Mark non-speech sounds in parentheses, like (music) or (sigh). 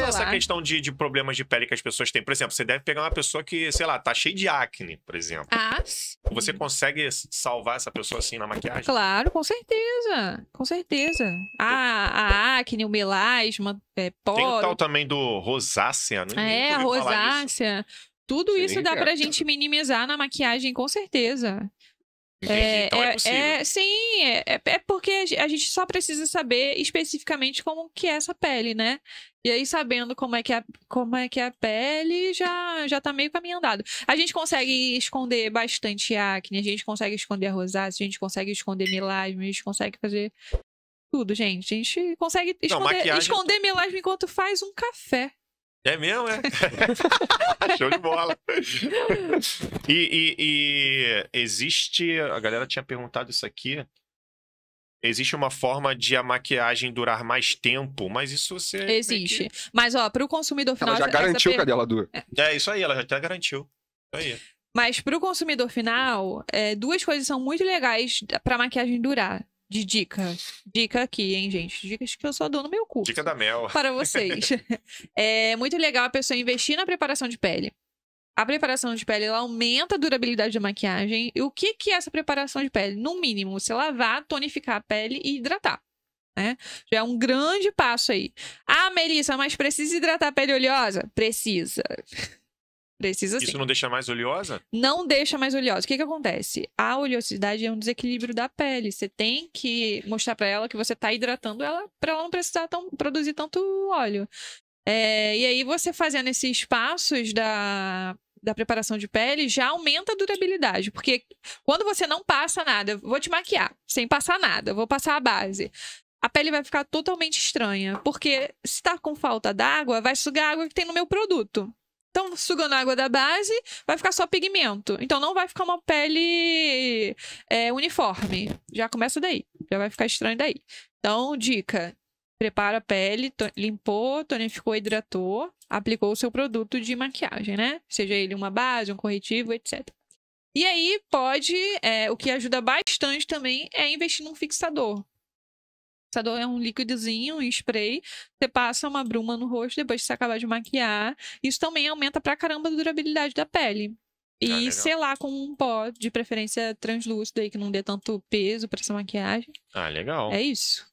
e essa questão de, de, problemas de pele que as pessoas têm? Por exemplo, você deve pegar uma pessoa que, sei lá, tá cheia de acne, por exemplo. Ah, Você consegue salvar essa pessoa assim na maquiagem? Claro, com certeza. Com certeza. A, a acne, o melasma, é, poro. Tem o tal também do rosácea, né? É, rosácea. Tudo Sim, isso dá pra gente minimizar na maquiagem, com certeza. É, então é, É, é sim, é, é, é porque a gente só precisa saber especificamente como que é essa pele, né? E aí, sabendo como é que é, como é, que é a pele, já, já tá meio caminho andado. A gente consegue esconder bastante acne, a gente consegue esconder a rosácea, a gente consegue esconder melasma, a gente consegue fazer tudo, gente. A gente consegue esconder, Não, esconder melasma enquanto faz um café. É mesmo, é? (laughs) Show de bola. E, e, e, existe. A galera tinha perguntado isso aqui. Existe uma forma de a maquiagem durar mais tempo, mas isso você. Existe. Que... Mas, ó, para o consumidor final. Ela já garantiu que a dela dura. É, isso aí, ela já até garantiu. Isso aí. Mas para o consumidor final, é, duas coisas são muito legais para maquiagem durar de dica. Dica aqui, hein, gente? Dicas que eu só dou no meu curso. Dica da Mel. Para vocês. (laughs) é muito legal a pessoa investir na preparação de pele. A preparação de pele ela aumenta a durabilidade da maquiagem. E o que, que é essa preparação de pele? No mínimo, você lavar, tonificar a pele e hidratar. Né? Já é um grande passo aí. Ah, Melissa, mas precisa hidratar a pele oleosa? Precisa. Precisa sim. Isso não deixa mais oleosa? Não deixa mais oleosa. O que que acontece? A oleosidade é um desequilíbrio da pele. Você tem que mostrar para ela que você tá hidratando ela para ela não precisar tão, produzir tanto óleo. É, e aí você fazendo esses passos da da preparação de pele já aumenta a durabilidade, porque quando você não passa nada, vou te maquiar sem passar nada, vou passar a base. A pele vai ficar totalmente estranha, porque se tá com falta d'água, vai sugar a água que tem no meu produto. Então, sugando a água da base, vai ficar só pigmento. Então, não vai ficar uma pele é, uniforme. Já começa daí. Já vai ficar estranho daí. Então, dica: prepara a pele, to limpou, tonificou, hidratou, aplicou o seu produto de maquiagem, né? Seja ele uma base, um corretivo, etc. E aí, pode. É, o que ajuda bastante também é investir num fixador. Fixador é um líquidozinho, um spray. Você passa uma bruma no rosto depois que você acabar de maquiar. Isso também aumenta pra caramba a durabilidade da pele. E ah, sei lá, com um pó, de preferência translúcido aí, que não dê tanto peso pra essa maquiagem. Ah, legal. É isso.